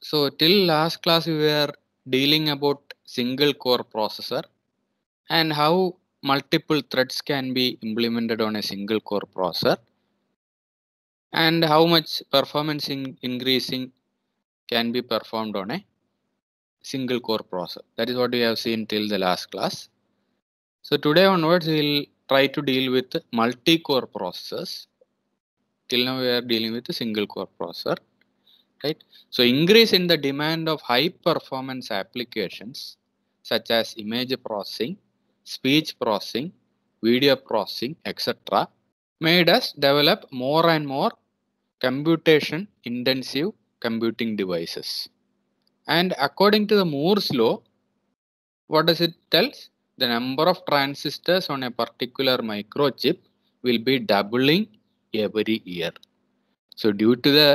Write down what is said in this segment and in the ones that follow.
So till last class we were dealing about single core processor and how multiple threads can be implemented on a single core processor and how much performance in increasing can be performed on a single core processor. That is what we have seen till the last class. So today onwards we will try to deal with multi-core processors. Till now we are dealing with a single core processor right so increase in the demand of high performance applications such as image processing speech processing video processing etc made us develop more and more computation intensive computing devices and according to the moore's law what does it tells the number of transistors on a particular microchip will be doubling every year so due to the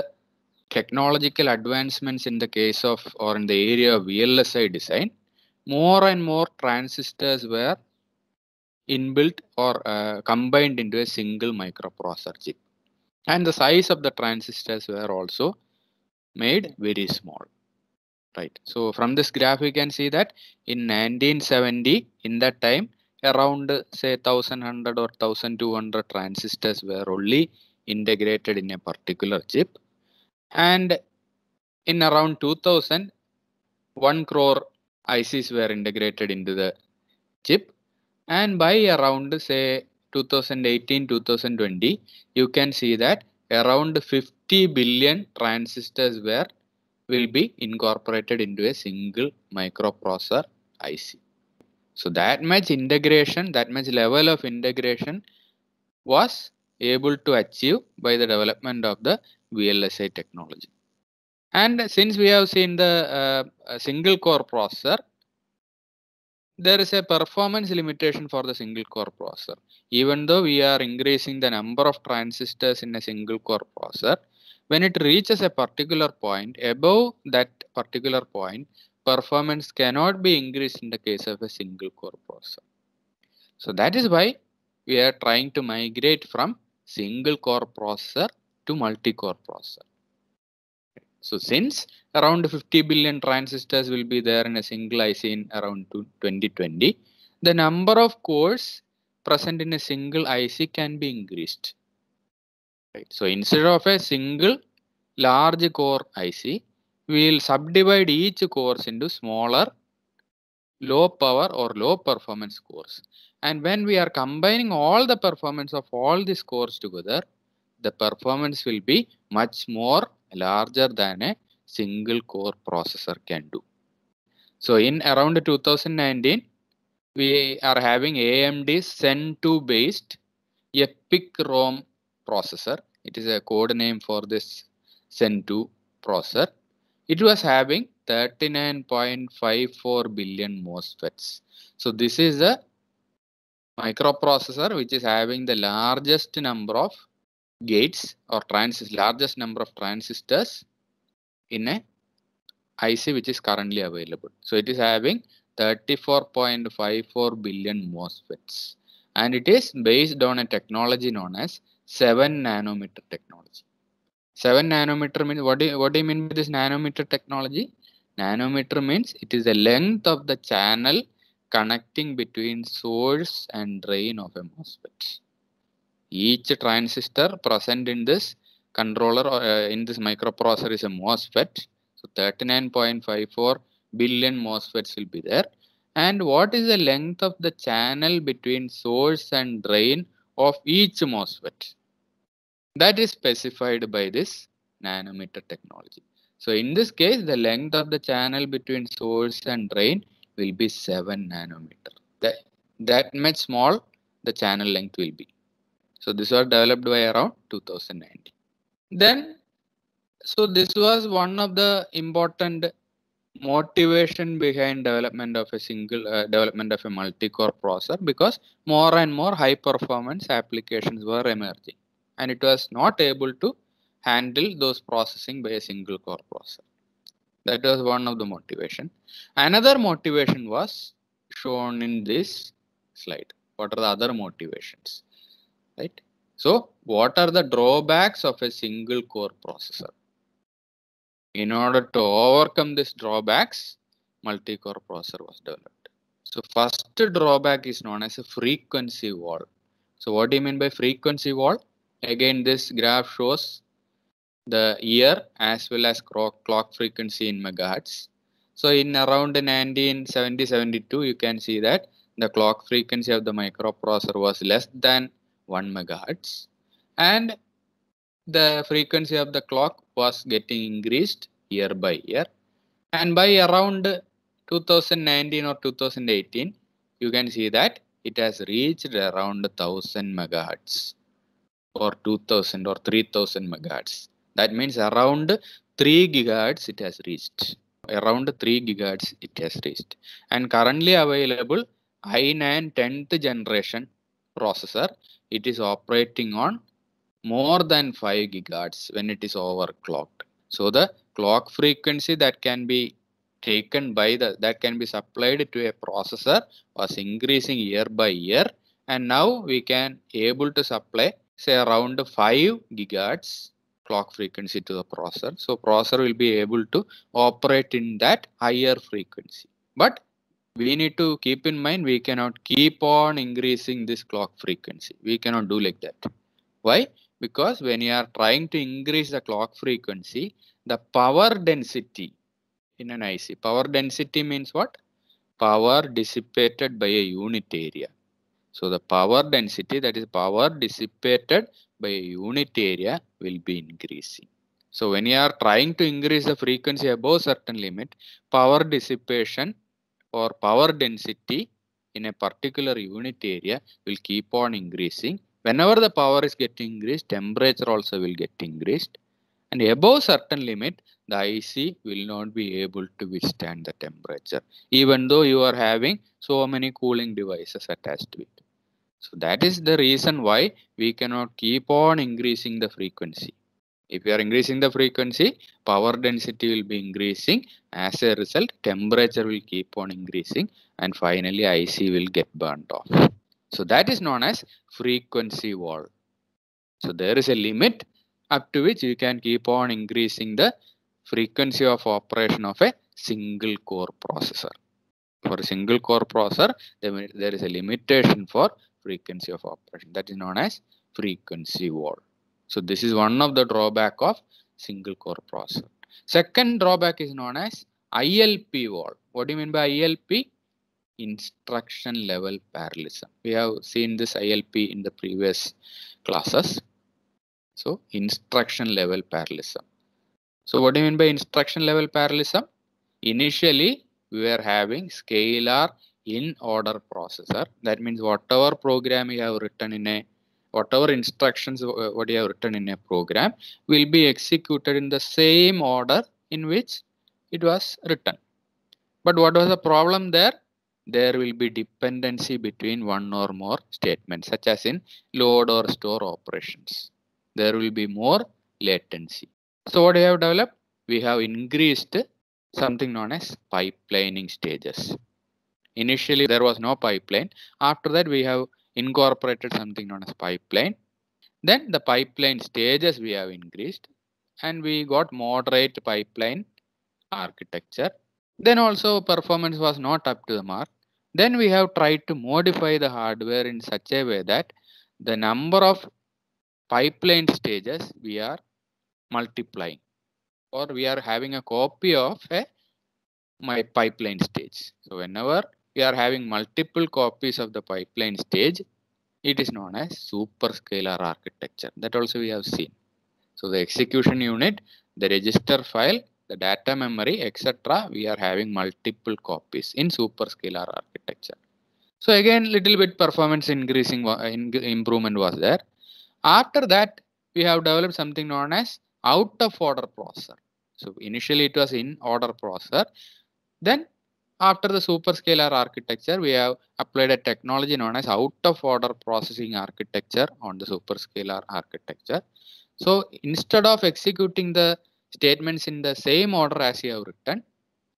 technological advancements in the case of or in the area of VLSI design, more and more transistors were inbuilt or uh, combined into a single microprocessor chip. And the size of the transistors were also made very small. Right. So from this graph, we can see that in 1970, in that time, around say 1100 or 1200 transistors were only integrated in a particular chip and in around 2000, 1 crore ICs were integrated into the chip. And by around, say, 2018 2020, you can see that around 50 billion transistors were will be incorporated into a single microprocessor IC. So that much integration, that much level of integration was able to achieve by the development of the VLSI technology. And since we have seen the uh, single core processor, there is a performance limitation for the single core processor. Even though we are increasing the number of transistors in a single core processor, when it reaches a particular point, above that particular point, performance cannot be increased in the case of a single core processor. So that is why we are trying to migrate from single core processor to multi-core processor. So since around 50 billion transistors will be there in a single IC in around 2020, the number of cores present in a single IC can be increased. Right. So instead of a single large core IC, we will subdivide each cores into smaller low power or low performance cores. And when we are combining all the performance of all these cores together, the performance will be much more larger than a single core processor can do. So in around 2019, we are having AMD Zen 2 based EPIC ROM processor. It is a code name for this Zen 2 processor. It was having 39.54 billion MOSFETs. So this is a microprocessor which is having the largest number of gates or transistors, largest number of transistors in a IC which is currently available. So it is having 34.54 billion MOSFETs and it is based on a technology known as 7 nanometer technology. 7 nanometer means what do you, what do you mean by this nanometer technology? Nanometer means it is the length of the channel connecting between source and drain of a MOSFET each transistor present in this controller uh, in this microprocessor is a MOSFET. So 39.54 billion MOSFETs will be there. And what is the length of the channel between source and drain of each MOSFET? That is specified by this nanometer technology. So in this case, the length of the channel between source and drain will be 7 nanometer. That, that much small the channel length will be. So this was developed by around 2019. Then, so this was one of the important motivation behind development of a single uh, development of a multi-core processor because more and more high performance applications were emerging and it was not able to handle those processing by a single core processor that was one of the motivation another motivation was shown in this slide what are the other motivations right so what are the drawbacks of a single core processor in order to overcome these drawbacks multi-core processor was developed so first drawback is known as a frequency wall so what do you mean by frequency wall again this graph shows the year as well as clock frequency in megahertz so in around 1970 72 you can see that the clock frequency of the microprocessor was less than 1 megahertz and the frequency of the clock was getting increased year by year and by around 2019 or 2018 you can see that it has reached around 1000 megahertz or 2000 or 3000 megahertz that means around 3 gigahertz it has reached around 3 gigahertz it has reached and currently available i9 10th generation processor it is operating on more than 5 gigahertz when it is overclocked so the clock frequency that can be taken by the that can be supplied to a processor was increasing year by year and now we can able to supply say around 5 gigahertz clock frequency to the processor so processor will be able to operate in that higher frequency but we need to keep in mind we cannot keep on increasing this clock frequency. We cannot do like that. Why? Because when you are trying to increase the clock frequency, the power density in an IC. Power density means what? Power dissipated by a unit area. So the power density that is power dissipated by a unit area will be increasing. So when you are trying to increase the frequency above certain limit, power dissipation or power density in a particular unit area will keep on increasing. Whenever the power is getting increased, temperature also will get increased. And above certain limit, the IC will not be able to withstand the temperature, even though you are having so many cooling devices attached to it. So that is the reason why we cannot keep on increasing the frequency. If you are increasing the frequency, power density will be increasing. As a result, temperature will keep on increasing and finally IC will get burnt off. So that is known as frequency wall. So there is a limit up to which you can keep on increasing the frequency of operation of a single core processor. For a single core processor, there is a limitation for frequency of operation. That is known as frequency wall. So this is one of the drawback of single core processor. Second drawback is known as ILP wall. What do you mean by ILP? Instruction level parallelism. We have seen this ILP in the previous classes. So instruction level parallelism. So what do you mean by instruction level parallelism? Initially, we were having scalar in order processor. That means whatever program you have written in a whatever instructions uh, what you have written in a program will be executed in the same order in which it was written. But what was the problem there? There will be dependency between one or more statements such as in load or store operations. There will be more latency. So what we have developed? We have increased something known as pipelining stages. Initially there was no pipeline. After that we have incorporated something known as pipeline. Then the pipeline stages we have increased and we got moderate pipeline architecture. Then also performance was not up to the mark. Then we have tried to modify the hardware in such a way that the number of pipeline stages we are multiplying or we are having a copy of a my pipeline stage. So whenever we are having multiple copies of the pipeline stage, it is known as superscalar architecture. That also we have seen. So the execution unit, the register file, the data memory, etc. We are having multiple copies in superscalar architecture. So again, little bit performance increasing uh, improvement was there. After that, we have developed something known as out of order processor. So initially it was in order processor. Then after the superscalar architecture, we have applied a technology known as out of order processing architecture on the superscalar architecture. So instead of executing the statements in the same order as you have written,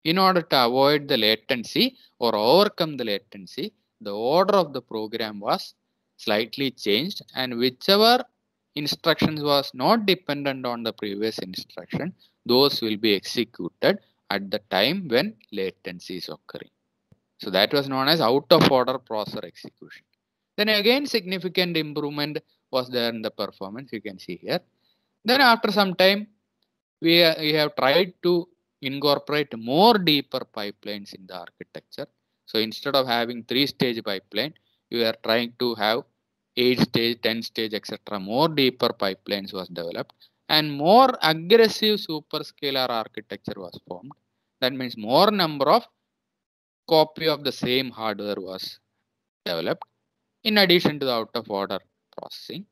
in order to avoid the latency or overcome the latency, the order of the program was slightly changed and whichever instructions was not dependent on the previous instruction, those will be executed at the time when latency is occurring. So that was known as out of order processor execution. Then again significant improvement was there in the performance you can see here. Then after some time we, we have tried to incorporate more deeper pipelines in the architecture. So instead of having three stage pipeline you are trying to have 8 stage, 10 stage, etc. More deeper pipelines was developed and more aggressive superscalar architecture was formed. That means more number of copy of the same hardware was developed in addition to the out of order processing.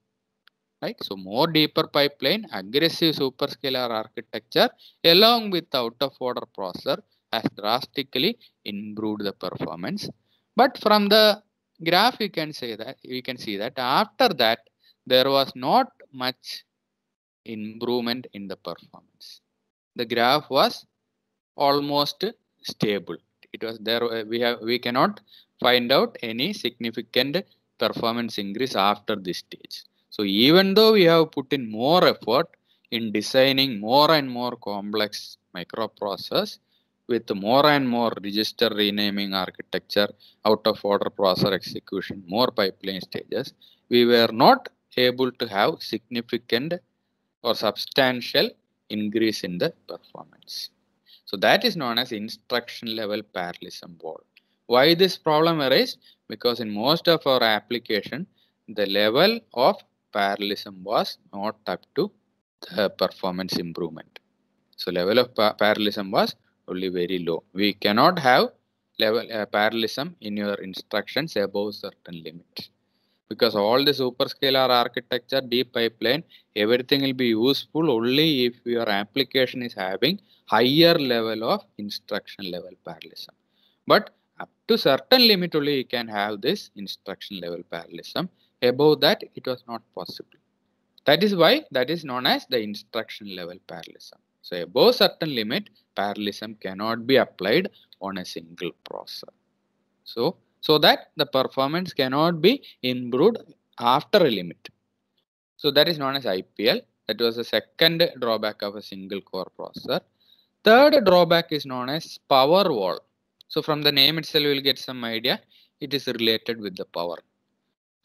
Right? So more deeper pipeline, aggressive superscalar architecture along with out of order processor has drastically improved the performance. But from the graph, you can say that you can see that after that there was not much improvement in the performance. The graph was almost stable. It was there. Uh, we have we cannot find out any significant performance increase after this stage. So even though we have put in more effort in designing more and more complex microprocess with more and more register renaming architecture, out of order processor execution, more pipeline stages, we were not able to have significant or substantial increase in the performance. So that is known as instruction level parallelism wall. Why this problem arises? Because in most of our application, the level of parallelism was not up to the performance improvement. So level of pa parallelism was only very low. We cannot have level uh, parallelism in your instructions above certain limit because all the superscalar architecture, deep pipeline, everything will be useful only if your application is having higher level of instruction level parallelism. But up to certain limit only you can have this instruction level parallelism. Above that, it was not possible. That is why that is known as the instruction level parallelism. So above certain limit, parallelism cannot be applied on a single processor. So so that the performance cannot be improved after a limit. So that is known as IPL. That was the second drawback of a single core processor. Third drawback is known as power wall. So from the name itself, you will get some idea. It is related with the power.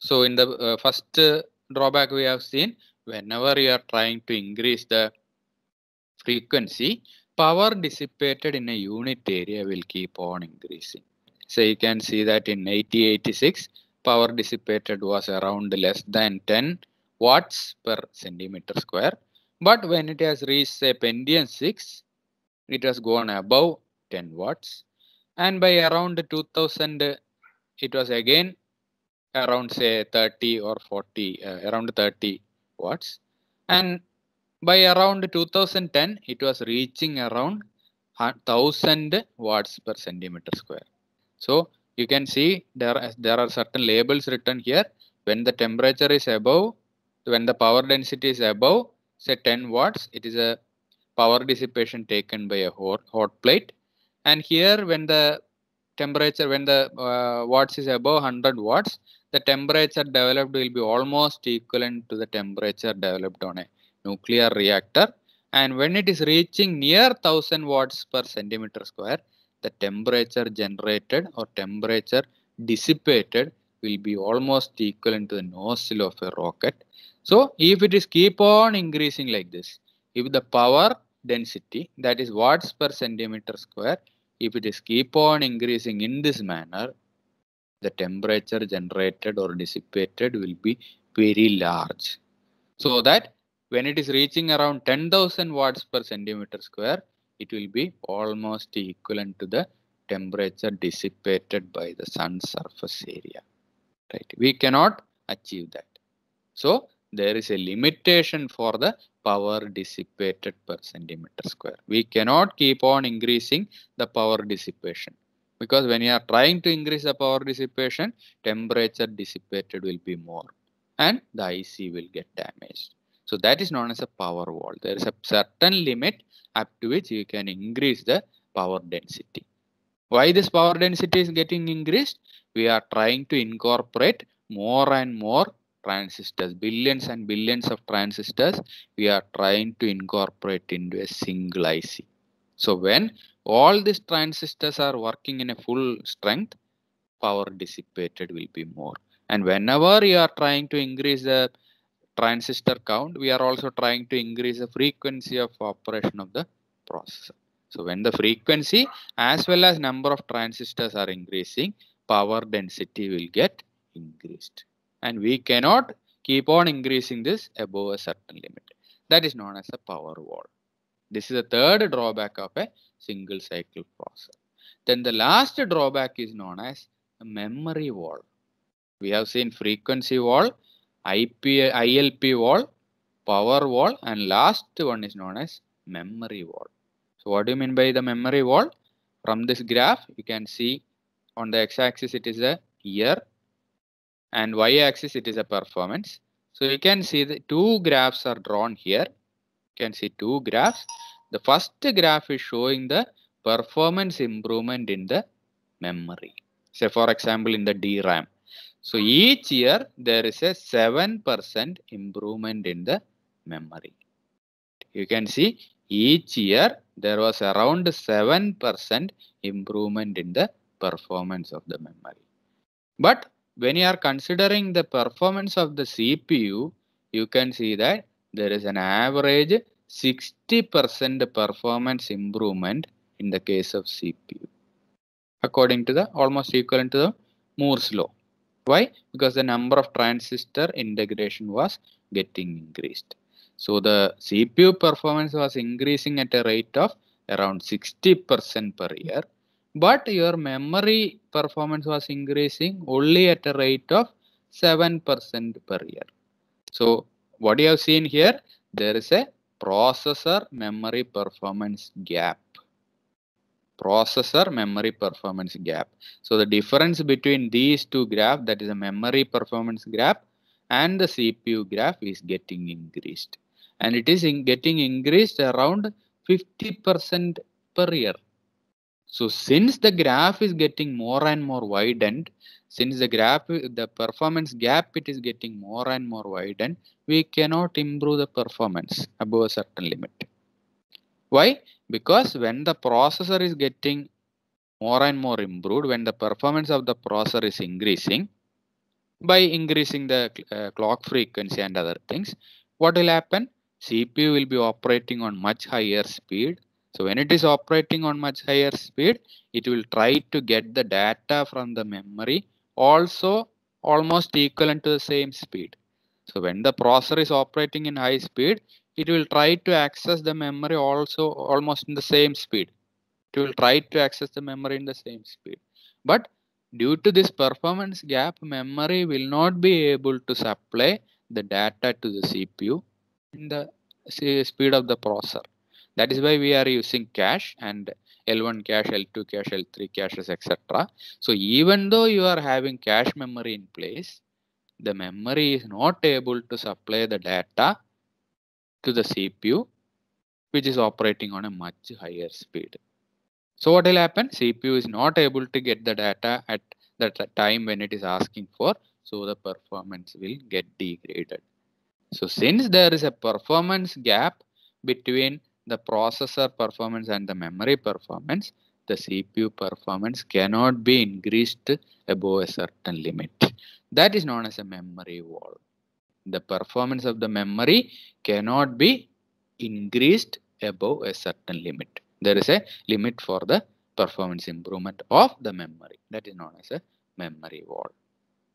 So in the uh, first uh, drawback we have seen, whenever you are trying to increase the frequency, power dissipated in a unit area will keep on increasing. So you can see that in 8086, power dissipated was around less than 10 watts per centimeter square. But when it has reached say Pentium 6, it has gone above 10 watts. And by around 2000, it was again around say 30 or 40, uh, around 30 watts. And by around 2010, it was reaching around 1000 watts per centimeter square. So you can see there, there are certain labels written here. When the temperature is above, when the power density is above, say 10 watts, it is a power dissipation taken by a hot, hot plate. And here when the temperature, when the uh, watts is above 100 watts, the temperature developed will be almost equivalent to the temperature developed on a nuclear reactor and when it is reaching near 1000 watts per centimeter square the temperature generated or temperature dissipated will be almost equivalent to the nozzle of a rocket. So if it is keep on increasing like this, if the power density that is watts per centimeter square, if it is keep on increasing in this manner, the temperature generated or dissipated will be very large. So that when it is reaching around 10,000 watts per centimeter square, it will be almost equivalent to the temperature dissipated by the sun surface area. Right? We cannot achieve that. So there is a limitation for the power dissipated per centimeter square. We cannot keep on increasing the power dissipation because when you are trying to increase the power dissipation, temperature dissipated will be more and the IC will get damaged. So that is known as a power wall. There is a certain limit up to which you can increase the power density. Why this power density is getting increased? We are trying to incorporate more and more transistors, billions and billions of transistors we are trying to incorporate into a single IC. So when all these transistors are working in a full strength, power dissipated will be more. And whenever you are trying to increase the transistor count, we are also trying to increase the frequency of operation of the processor. So when the frequency as well as number of transistors are increasing, power density will get increased. And we cannot keep on increasing this above a certain limit. That is known as a power wall. This is the third drawback of a single cycle processor. Then the last drawback is known as a memory wall. We have seen frequency wall, IP, ILP wall, power wall, and last one is known as memory wall. So what do you mean by the memory wall? From this graph, you can see on the x-axis it is a year and y-axis it is a performance. So you can see the two graphs are drawn here. You can see two graphs. The first graph is showing the performance improvement in the memory. Say for example in the DRAM so each year there is a 7% improvement in the memory. You can see each year there was around 7% improvement in the performance of the memory. But when you are considering the performance of the CPU, you can see that there is an average 60% performance improvement in the case of CPU according to the almost equivalent to the Moore's law. Why? Because the number of transistor integration was getting increased. So the CPU performance was increasing at a rate of around 60% per year. But your memory performance was increasing only at a rate of 7% per year. So what you have seen here, there is a processor memory performance gap processor memory performance gap. So the difference between these two graphs, that is a memory performance graph and the CPU graph is getting increased. And it is in getting increased around 50% per year. So since the graph is getting more and more widened, since the graph, the performance gap, it is getting more and more widened, we cannot improve the performance above a certain limit. Why? Because when the processor is getting more and more improved, when the performance of the processor is increasing, by increasing the uh, clock frequency and other things, what will happen? CPU will be operating on much higher speed. So when it is operating on much higher speed, it will try to get the data from the memory also almost equivalent to the same speed. So when the processor is operating in high speed, it will try to access the memory also almost in the same speed. It will try to access the memory in the same speed. But due to this performance gap, memory will not be able to supply the data to the CPU in the speed of the processor. That is why we are using cache and L1 cache, L2 cache, L3 caches, etc. So even though you are having cache memory in place, the memory is not able to supply the data to the CPU, which is operating on a much higher speed. So what will happen? CPU is not able to get the data at the time when it is asking for, so the performance will get degraded. So since there is a performance gap between the processor performance and the memory performance, the CPU performance cannot be increased above a certain limit. That is known as a memory wall the performance of the memory cannot be increased above a certain limit. There is a limit for the performance improvement of the memory. That is known as a memory wall.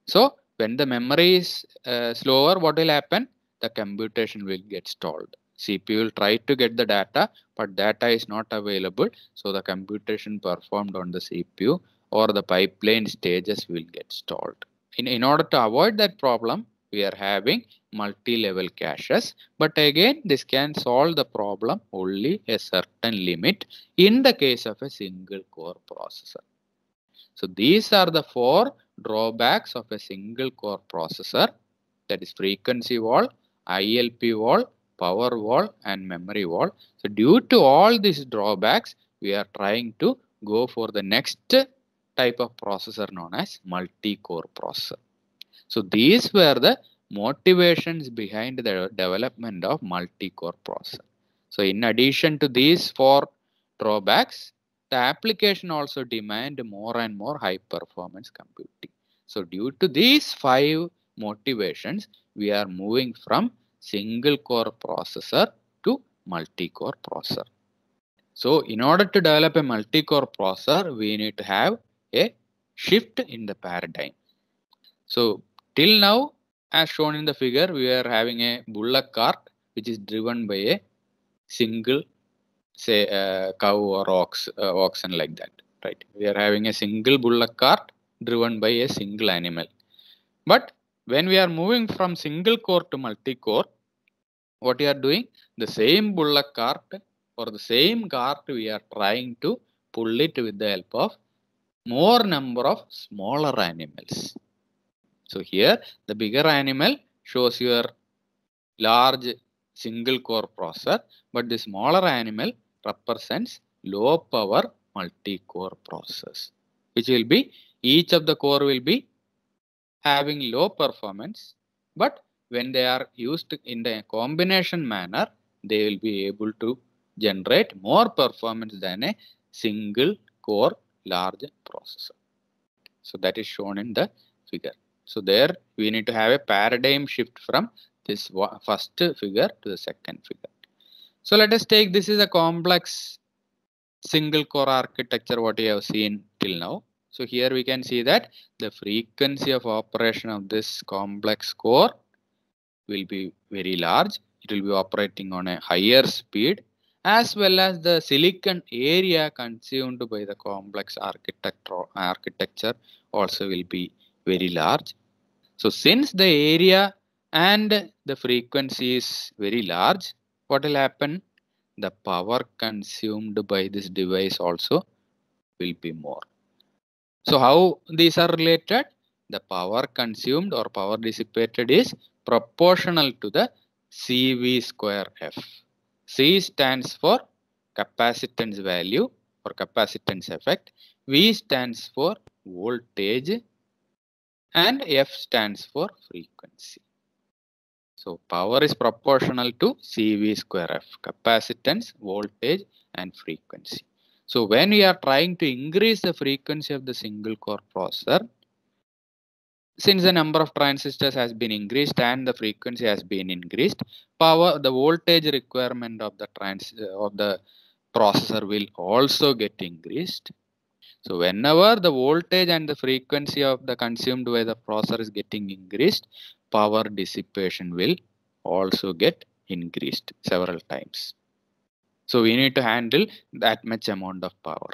So, when the memory is uh, slower, what will happen? The computation will get stalled. CPU will try to get the data, but data is not available. So, the computation performed on the CPU or the pipeline stages will get stalled. In, in order to avoid that problem, we are having multi-level caches. But again, this can solve the problem only a certain limit in the case of a single core processor. So these are the four drawbacks of a single core processor that is frequency wall, ILP wall, power wall and memory wall. So due to all these drawbacks, we are trying to go for the next type of processor known as multi-core processor. So these were the motivations behind the development of multi-core processor. So in addition to these four drawbacks, the application also demand more and more high performance computing. So due to these five motivations, we are moving from single core processor to multi-core processor. So in order to develop a multi-core processor, we need to have a shift in the paradigm. So Till now, as shown in the figure, we are having a bullock cart which is driven by a single, say, uh, cow or ox, uh, oxen like that, right? We are having a single bullock cart driven by a single animal. But when we are moving from single core to multi-core, what we are doing? The same bullock cart or the same cart we are trying to pull it with the help of more number of smaller animals. So here the bigger animal shows your large single core processor, but the smaller animal represents low power multi-core process, which will be each of the core will be having low performance, but when they are used in the combination manner, they will be able to generate more performance than a single core large processor. So that is shown in the figure. So there we need to have a paradigm shift from this first figure to the second figure. So let us take this is a complex single core architecture what you have seen till now. So here we can see that the frequency of operation of this complex core will be very large. It will be operating on a higher speed as well as the silicon area consumed by the complex architecture also will be very large. So since the area and the frequency is very large, what will happen? The power consumed by this device also will be more. So how these are related? The power consumed or power dissipated is proportional to the CV square F. C stands for capacitance value or capacitance effect. V stands for voltage and F stands for frequency. So power is proportional to CV square F, capacitance, voltage and frequency. So when we are trying to increase the frequency of the single core processor, since the number of transistors has been increased and the frequency has been increased, power, the voltage requirement of the trans, of the processor will also get increased so whenever the voltage and the frequency of the consumed by the processor is getting increased, power dissipation will also get increased several times. So we need to handle that much amount of power.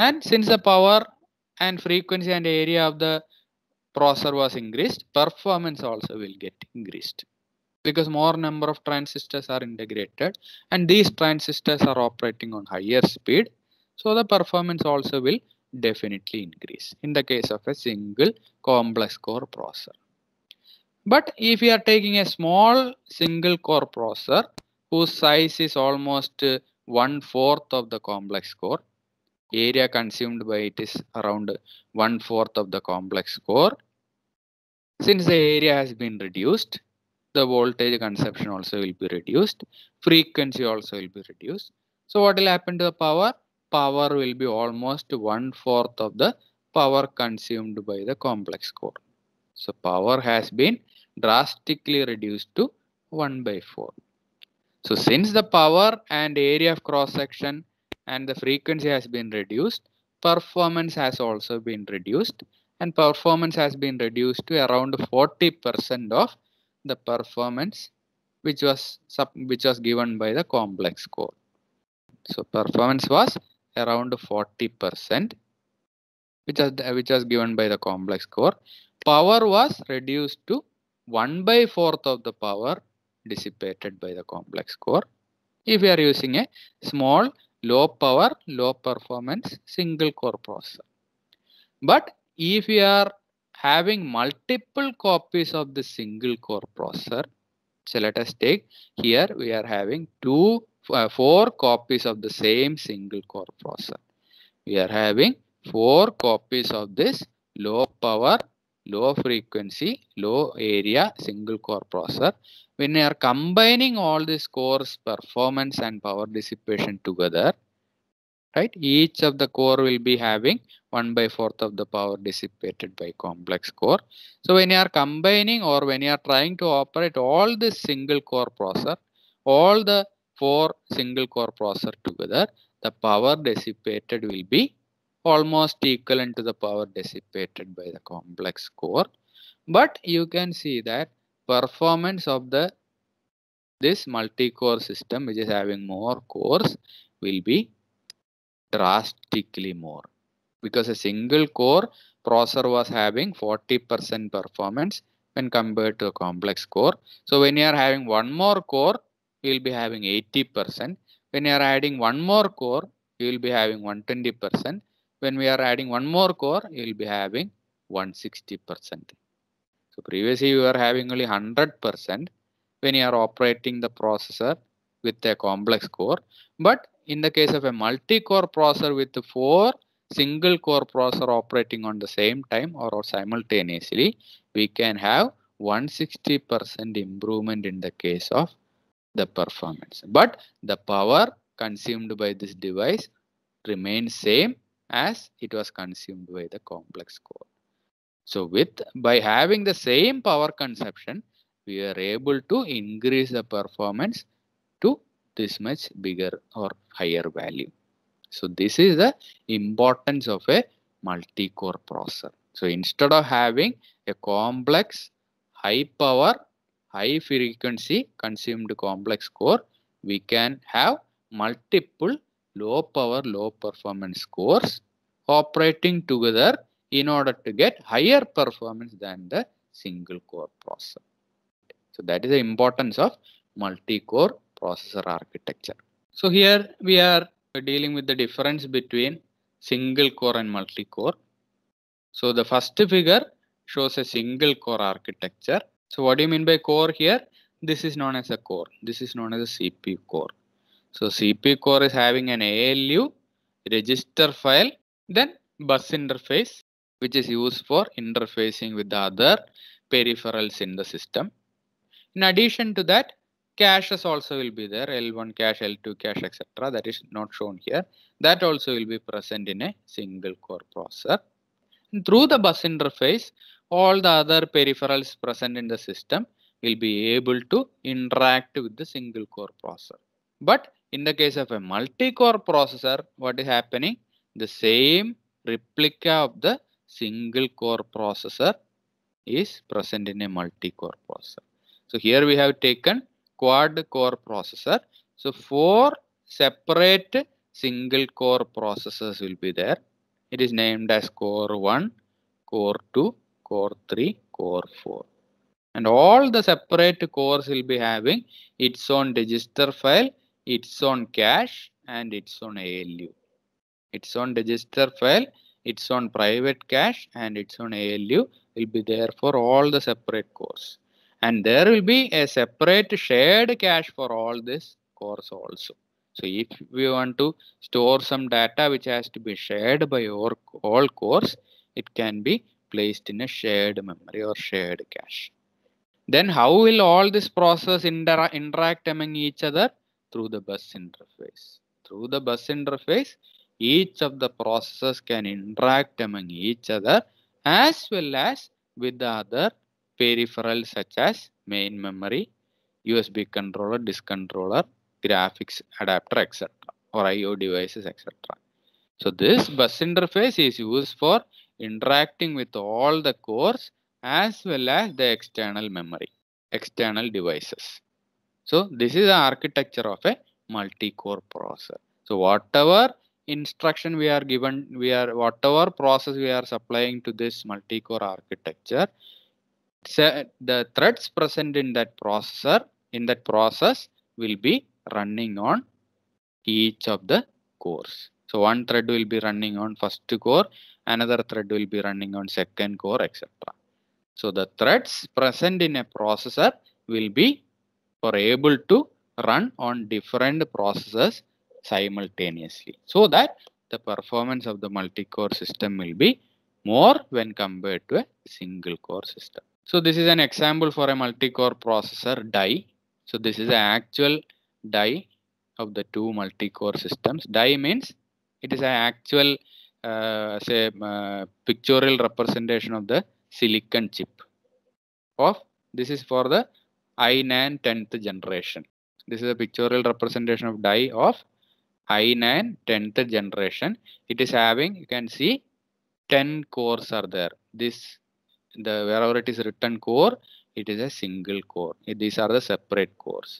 And since the power and frequency and area of the processor was increased, performance also will get increased because more number of transistors are integrated and these transistors are operating on higher speed so the performance also will definitely increase in the case of a single complex core processor. But if you are taking a small single core processor whose size is almost uh, one fourth of the complex core, area consumed by it is around one fourth of the complex core. Since the area has been reduced, the voltage consumption also will be reduced, frequency also will be reduced. So what will happen to the power? power will be almost one fourth of the power consumed by the complex core. So power has been drastically reduced to 1 by 4. So since the power and area of cross section and the frequency has been reduced, performance has also been reduced and performance has been reduced to around 40% of the performance which was sub, which was given by the complex core. So performance was around 40% which is which was given by the complex core power was reduced to 1 by 4th of the power dissipated by the complex core if we are using a small low power low performance single core processor but if we are having multiple copies of the single core processor so let us take here we are having two uh, four copies of the same single core processor. We are having four copies of this low power, low frequency, low area single core processor. When we are combining all these cores performance and power dissipation together, right? Each of the core will be having 1 by 4th of the power dissipated by complex core. So when you are combining or when you are trying to operate all this single core processor, all the four single core processor together, the power dissipated will be almost equivalent to the power dissipated by the complex core. But you can see that performance of the this multi-core system which is having more cores will be drastically more because a single core processor was having 40% performance when compared to a complex core. So when you are having one more core, you will be having 80%. When you are adding one more core, you will be having 120%. When we are adding one more core, you will be having 160%. So previously you were having only 100% when you are operating the processor with a complex core. But in the case of a multi-core processor with four single core processor operating on the same time or, or simultaneously, we can have 160% improvement in the case of the performance. But the power consumed by this device remains same as it was consumed by the complex core. So with by having the same power consumption, we are able to increase the performance to this much bigger or higher value. So this is the importance of a multi-core processor. So instead of having a complex high power high frequency consumed complex core, we can have multiple low power, low performance cores operating together in order to get higher performance than the single core processor. So that is the importance of multi-core processor architecture. So here we are dealing with the difference between single core and multi-core. So the first figure shows a single core architecture so what do you mean by core here? This is known as a core. This is known as a CPU core. So CPU core is having an ALU, register file, then bus interface, which is used for interfacing with the other peripherals in the system. In addition to that, caches also will be there, L1 cache, L2 cache, etc. That is not shown here. That also will be present in a single core processor. And through the bus interface, all the other peripherals present in the system will be able to interact with the single core processor. But in the case of a multi-core processor, what is happening? The same replica of the single core processor is present in a multi-core processor. So here we have taken quad core processor. So four separate single core processors will be there. It is named as core 1, core 2, core 3, core 4. And all the separate cores will be having its own register file, its own cache, and its own ALU. Its own register file, its own private cache, and its own ALU will be there for all the separate cores. And there will be a separate shared cache for all these cores also. So if we want to store some data which has to be shared by all, all cores, it can be placed in a shared memory or shared cache. Then how will all this process inter interact among each other? Through the bus interface. Through the bus interface, each of the processes can interact among each other as well as with the other peripherals such as main memory, USB controller, disk controller, graphics adapter, etc. or IO devices, etc. So this bus interface is used for interacting with all the cores as well as the external memory, external devices. So this is the architecture of a multi-core processor. So whatever instruction we are given, we are whatever process we are supplying to this multi-core architecture, the threads present in that processor, in that process will be running on each of the cores. So one thread will be running on first core, another thread will be running on second core, etc. So the threads present in a processor will be or able to run on different processes simultaneously so that the performance of the multi-core system will be more when compared to a single core system. So this is an example for a multi-core processor die. So this is the actual die of the two multi-core systems. Die means it is an actual uh, say uh, pictorial representation of the silicon chip of this is for the i9 10th generation this is a pictorial representation of die of i9 10th generation it is having you can see 10 cores are there this the wherever it is written core it is a single core these are the separate cores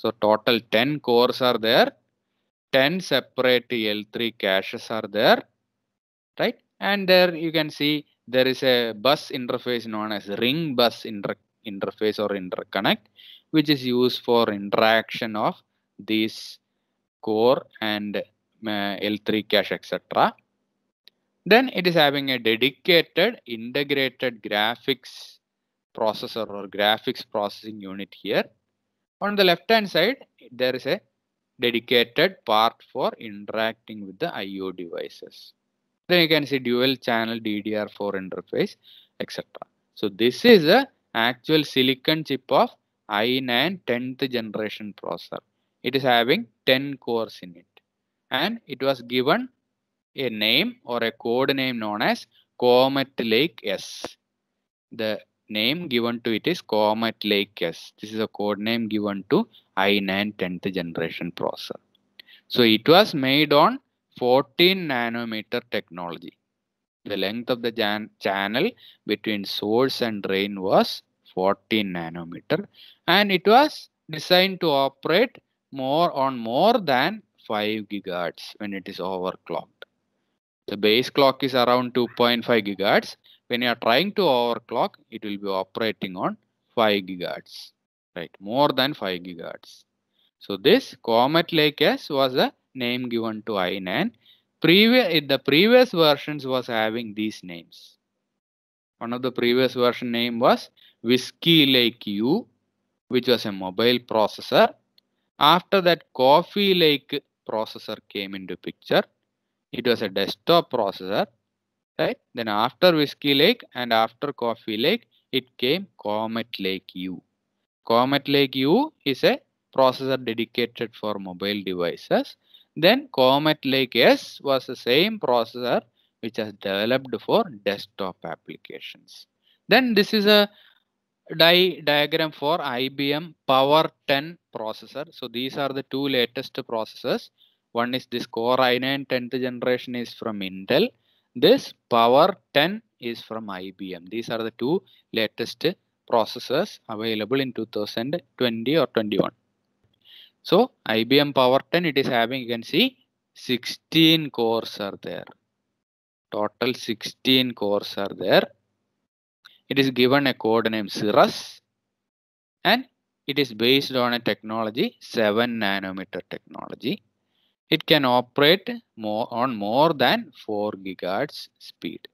so total 10 cores are there 10 separate L3 caches are there, right? And there you can see there is a bus interface known as ring bus inter interface or interconnect, which is used for interaction of these core and uh, L3 cache, etc. Then it is having a dedicated integrated graphics processor or graphics processing unit here. On the left hand side, there is a dedicated part for interacting with the IO devices. Then you can see dual channel DDR4 interface, etc. So this is a actual silicon chip of i9 10th generation processor. It is having 10 cores in it. And it was given a name or a code name known as Comet Lake S. The name given to it is Comet Lake. S. This is a code name given to i9 10th generation processor. So it was made on 14 nanometer technology. The length of the channel between source and drain was 14 nanometer and it was designed to operate more on more than 5 gigahertz when it is overclocked. The base clock is around 2.5 gigahertz when you are trying to overclock it will be operating on 5 gigahertz right more than 5 gigahertz so this comet lake s was a name given to i9 previous the previous versions was having these names one of the previous version name was whiskey lake u which was a mobile processor after that coffee lake processor came into picture it was a desktop processor right then after whiskey lake and after coffee lake it came comet lake u comet lake u is a processor dedicated for mobile devices then comet lake s was the same processor which has developed for desktop applications then this is a diagram for IBM Power 10 processor. So these are the two latest processors. One is this Core i9 10th generation is from Intel this Power 10 is from IBM. These are the two latest processors available in 2020 or 21. So IBM Power 10 it is having you can see 16 cores are there. Total 16 cores are there. It is given a code name Cirrus and it is based on a technology 7 nanometer technology it can operate more on more than 4 gigahertz speed.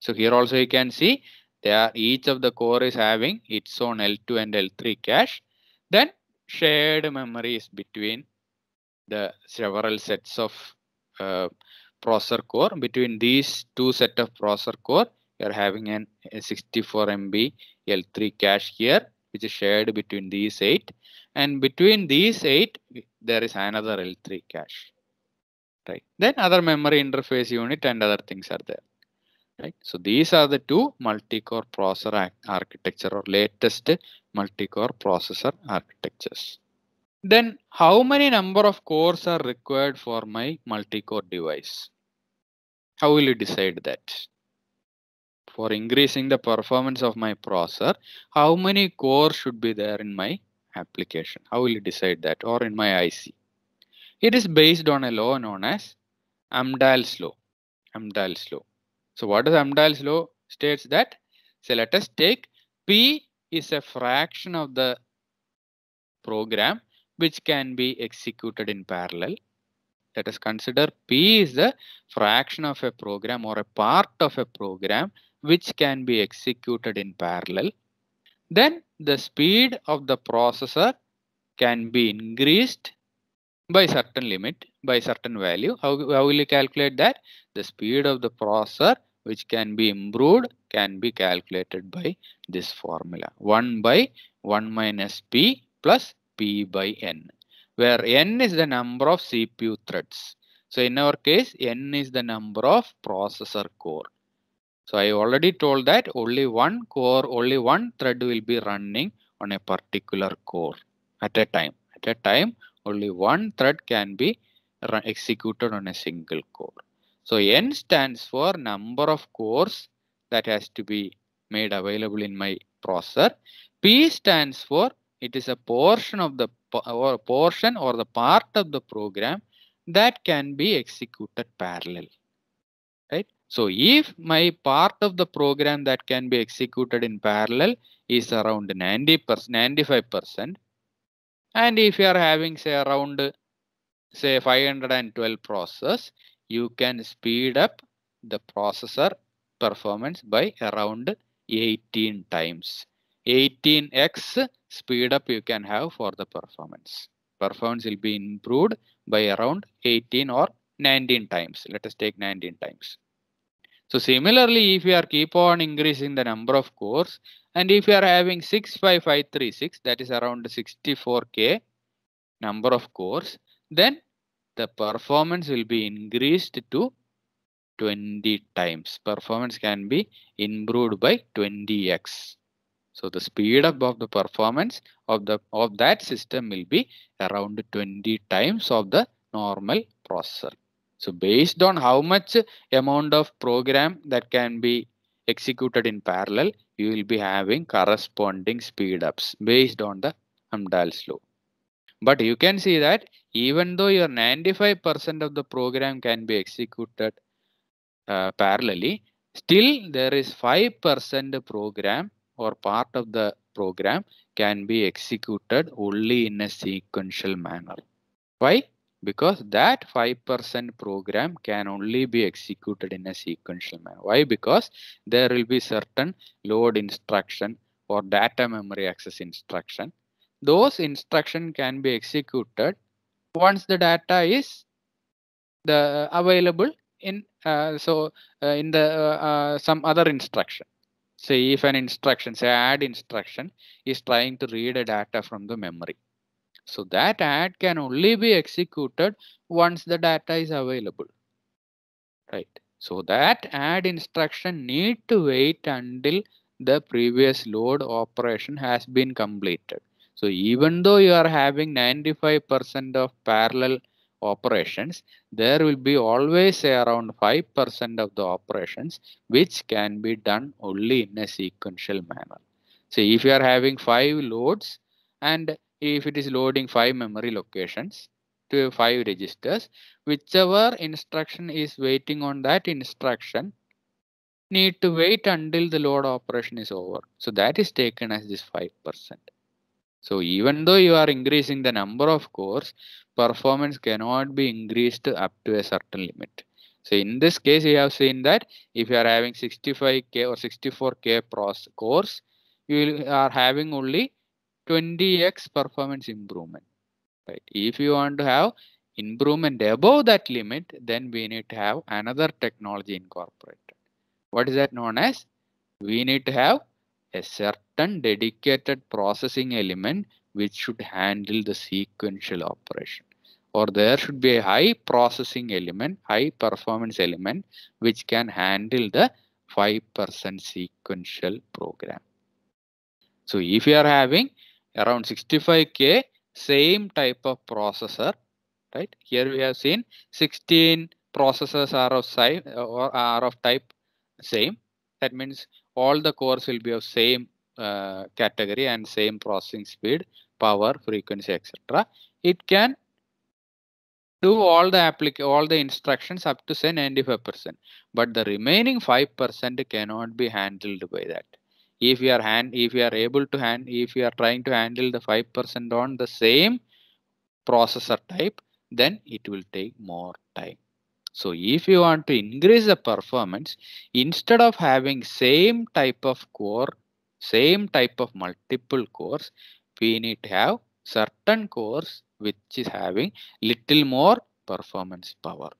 So here also you can see there each of the core is having its own L2 and L3 cache. Then shared memory is between the several sets of uh, processor core. Between these two set of processor core, you are having an 64 MB L3 cache here, which is shared between these eight. And between these eight, there is another L3 cache, right? Then other memory interface unit and other things are there, right? So these are the two multi-core processor architecture or latest multi-core processor architectures. Then how many number of cores are required for my multi-core device? How will you decide that? For increasing the performance of my processor, how many cores should be there in my application. How will you decide that? Or in my IC. It is based on a law known as Amdahl's law. Amdahl's law. So what does Amdahl's law states that? So let us take P is a fraction of the program which can be executed in parallel. Let us consider P is the fraction of a program or a part of a program which can be executed in parallel then the speed of the processor can be increased by certain limit by certain value how, how will you calculate that the speed of the processor which can be improved can be calculated by this formula 1 by 1 minus p plus p by n where n is the number of cpu threads so in our case n is the number of processor core so I already told that only one core, only one thread will be running on a particular core at a time. At a time, only one thread can be executed on a single core. So n stands for number of cores that has to be made available in my processor. P stands for it is a portion of the or portion or the part of the program that can be executed parallel so if my part of the program that can be executed in parallel is around 90%, 95%, and if you are having say around say 512 process, you can speed up the processor performance by around 18 times. 18x speed up you can have for the performance. Performance will be improved by around 18 or 19 times. Let us take 19 times. So similarly, if you are keep on increasing the number of cores and if you are having 65536, that is around 64K number of cores, then the performance will be increased to 20 times. Performance can be improved by 20x. So the speed up of the performance of the of that system will be around 20 times of the normal processor. So based on how much amount of program that can be executed in parallel, you will be having corresponding speed ups based on the Amdahl's law. But you can see that even though your 95% of the program can be executed uh, parallelly, still there is 5% program or part of the program can be executed only in a sequential manner. Why? because that 5% program can only be executed in a sequential manner. Why? Because there will be certain load instruction or data memory access instruction. Those instruction can be executed once the data is the uh, available in uh, so uh, in the uh, uh, some other instruction. Say if an instruction, say add instruction is trying to read a data from the memory so that ad can only be executed once the data is available. Right. So that add instruction need to wait until the previous load operation has been completed. So even though you are having 95% of parallel operations, there will be always around 5% of the operations which can be done only in a sequential manner. So if you are having 5 loads and if it is loading five memory locations to five registers whichever instruction is waiting on that instruction need to wait until the load operation is over so that is taken as this 5% so even though you are increasing the number of cores performance cannot be increased up to a certain limit so in this case you have seen that if you are having 65k or 64k cores you are having only 20x performance improvement. Right? If you want to have improvement above that limit, then we need to have another technology incorporated. What is that known as? We need to have a certain dedicated processing element which should handle the sequential operation. Or there should be a high processing element, high performance element, which can handle the 5% sequential program. So if you are having around 65k same type of processor right here we have seen 16 processors are of size or are of type same that means all the cores will be of same uh, category and same processing speed power frequency etc it can do all the applic all the instructions up to say 95 percent but the remaining 5 percent cannot be handled by that if you are hand if you are able to hand if you are trying to handle the 5% on the same processor type then it will take more time so if you want to increase the performance instead of having same type of core same type of multiple cores we need to have certain cores which is having little more performance power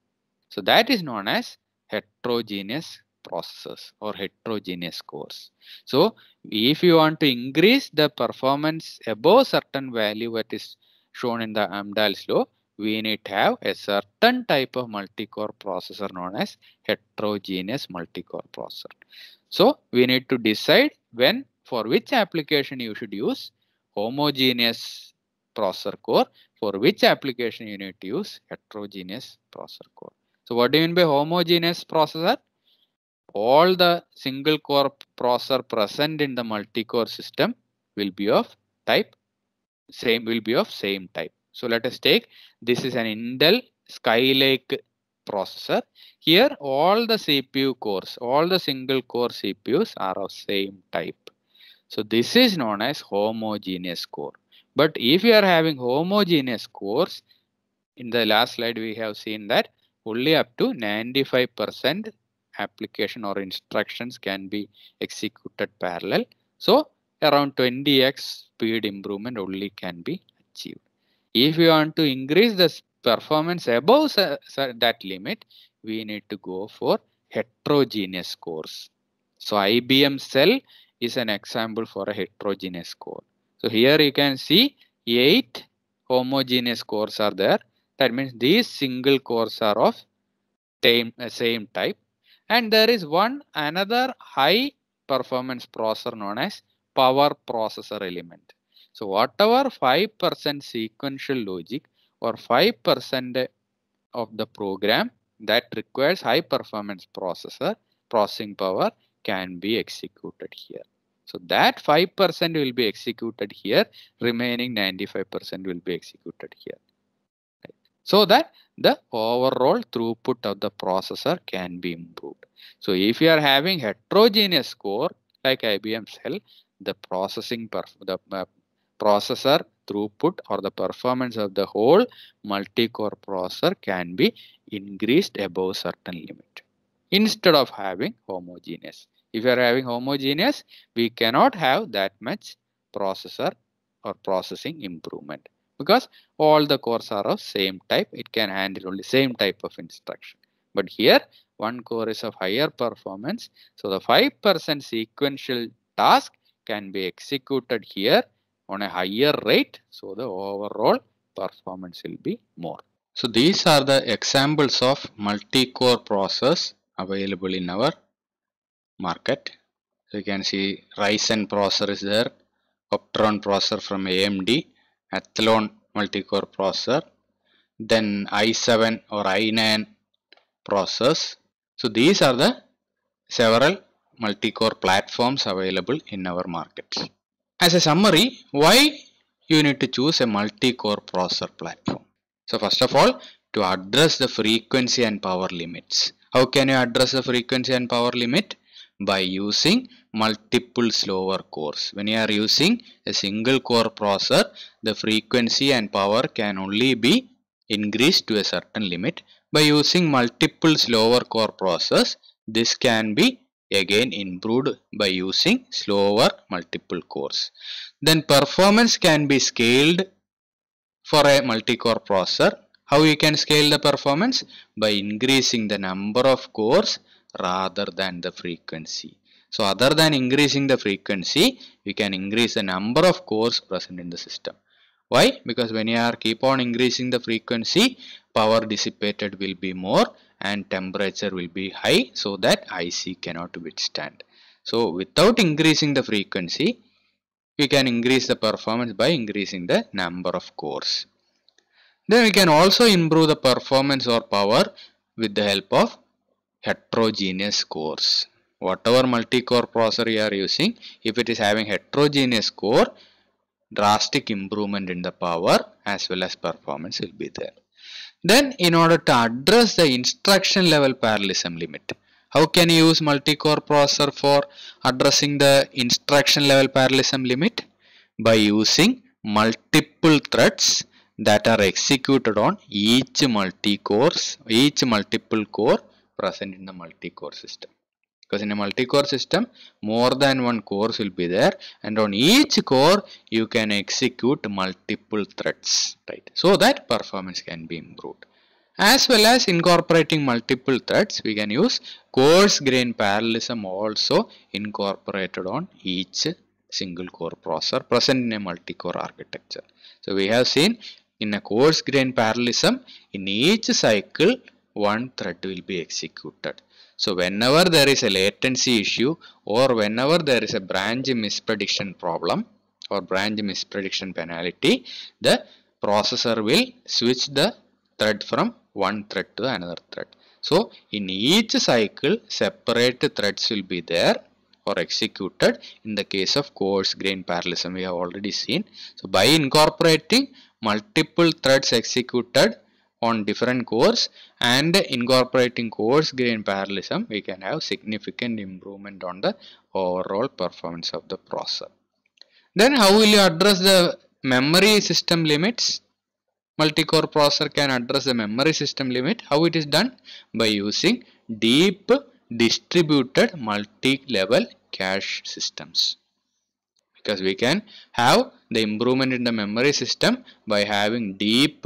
so that is known as heterogeneous processors or heterogeneous cores. So if you want to increase the performance above certain value that is shown in the AMDAL's law, we need to have a certain type of multi-core processor known as heterogeneous multi-core processor. So we need to decide when for which application you should use homogeneous processor core, for which application you need to use heterogeneous processor core. So what do you mean by homogeneous processor? all the single core processor present in the multi-core system will be of type same will be of same type. So let us take this is an Intel Skylake processor. Here all the CPU cores, all the single core CPUs are of same type. So this is known as homogeneous core. But if you are having homogeneous cores, in the last slide we have seen that only up to 95% application or instructions can be executed parallel. So around 20x speed improvement only can be achieved. If you want to increase the performance above that limit, we need to go for heterogeneous cores. So IBM cell is an example for a heterogeneous core. So here you can see eight homogeneous cores are there. That means these single cores are of same, same type and there is one another high performance processor known as power processor element. So whatever 5% sequential logic or 5% of the program that requires high performance processor processing power can be executed here. So that 5% will be executed here, remaining 95% will be executed here so that the overall throughput of the processor can be improved. So if you are having heterogeneous core like IBM cell, the processing the uh, processor throughput or the performance of the whole multi-core processor can be increased above certain limit instead of having homogeneous. If you are having homogeneous, we cannot have that much processor or processing improvement because all the cores are of same type it can handle only same type of instruction but here one core is of higher performance so the 5% sequential task can be executed here on a higher rate so the overall performance will be more so these are the examples of multi-core process available in our market so you can see Ryzen processor is there Opteron processor from AMD Athlon multi-core processor then i7 or i9 processors so these are the several multi-core platforms available in our markets as a summary why you need to choose a multi-core processor platform so first of all to address the frequency and power limits how can you address the frequency and power limit by using multiple slower cores. When you are using a single core processor, the frequency and power can only be increased to a certain limit. By using multiple slower core processors, this can be again improved by using slower multiple cores. Then performance can be scaled for a multi-core processor. How you can scale the performance? By increasing the number of cores rather than the frequency. So other than increasing the frequency, we can increase the number of cores present in the system. Why? Because when you are keep on increasing the frequency, power dissipated will be more and temperature will be high so that IC cannot withstand. So without increasing the frequency, we can increase the performance by increasing the number of cores. Then we can also improve the performance or power with the help of heterogeneous cores whatever multi-core processor you are using if it is having heterogeneous core drastic improvement in the power as well as performance will be there then in order to address the instruction level parallelism limit how can you use multi-core processor for addressing the instruction level parallelism limit by using multiple threads that are executed on each multi core each multiple core present in the multi-core system. Because in a multi-core system, more than one cores will be there and on each core, you can execute multiple threads, right? So that performance can be improved. As well as incorporating multiple threads, we can use coarse grain parallelism also incorporated on each single core processor present in a multi-core architecture. So we have seen in a coarse grain parallelism, in each cycle, one thread will be executed. So whenever there is a latency issue or whenever there is a branch misprediction problem or branch misprediction penalty, the processor will switch the thread from one thread to another thread. So in each cycle separate threads will be there or executed in the case of coarse grain parallelism we have already seen. So by incorporating multiple threads executed on different cores and incorporating coarse grain parallelism we can have significant improvement on the overall performance of the processor. Then how will you address the memory system limits? Multi-core processor can address the memory system limit. How it is done? By using deep distributed multi-level cache systems because we can have the improvement in the memory system by having deep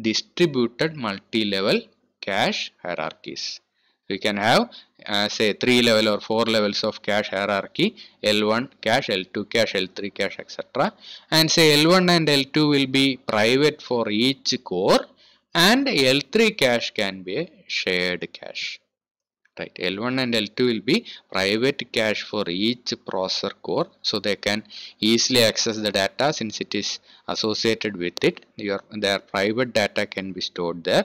distributed multi-level cache hierarchies. We can have uh, say three level or four levels of cache hierarchy L1 cache, L2 cache, L3 cache etc. And say L1 and L2 will be private for each core and L3 cache can be a shared cache right L1 and L2 will be private cache for each processor core so they can easily access the data since it is associated with it your their private data can be stored there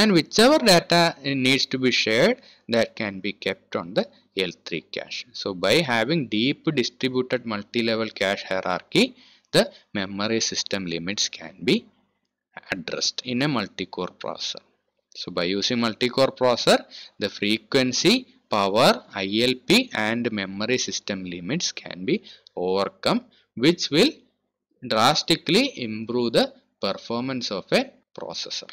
and whichever data needs to be shared that can be kept on the L3 cache so by having deep distributed multi-level cache hierarchy the memory system limits can be addressed in a multi-core processor so by using multi-core processor, the frequency, power, ILP and memory system limits can be overcome which will drastically improve the performance of a processor.